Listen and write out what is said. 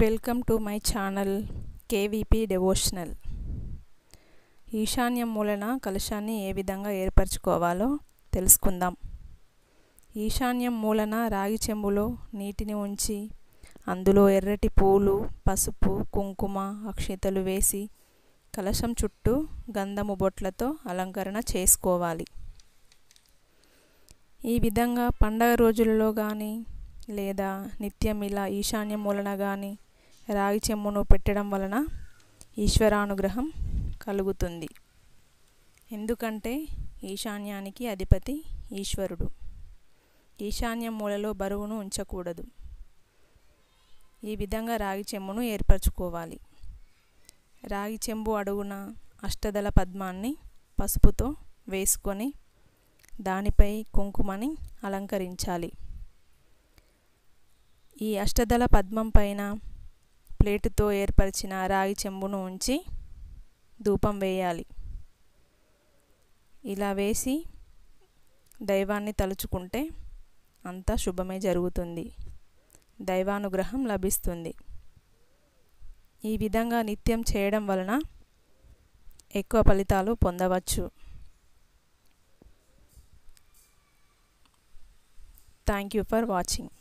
welcome to my channel KVP devotional ఈశాన్యం మూలన కలశాన్ని ఏ విధంగా ఏర్పరచుకోవాలో తెలుసుకుందాం ఈశాన్యం మూలన రాగి చెంబులో నీటిని ఉంచి అందులో ఎర్రటి పూలు పసుపు కుంకుమ అక్షితలు వేసి కలశం చుట్టూ గంధము బొట్లతో అలంకరణ చేసుకోవాలి ఈ విధంగా పండగ రోజులలో కానీ లేదా నిత్యం ఇలా ఈశాన్య మూలన కానీ రాగి చెమ్మును పెట్టడం వలన ఈశ్వరానుగ్రహం కలుగుతుంది ఎందుకంటే ఈశాన్యానికి అధిపతి ఈశ్వరుడు ఈశాన్య మూలలో బరువును ఉంచకూడదు ఈ విధంగా రాగి చెమ్మును ఏర్పరచుకోవాలి రాగి చెంబు అడుగున అష్టదళ పద్మాన్ని పసుపుతో వేసుకొని దానిపై కుంకుమని అలంకరించాలి ఈ అష్టదళ పద్మం పైన ప్లేటుతో ఏర్పరిచిన రాగి చెంబును ఉంచి ధూపం వేయాలి ఇలా వేసి దైవాన్ని తలుచుకుంటే అంతా శుభమే జరుగుతుంది దైవానుగ్రహం లభిస్తుంది ఈ విధంగా నిత్యం చేయడం వలన ఎక్కువ ఫలితాలు పొందవచ్చు థ్యాంక్ యూ ఫర్ వాచింగ్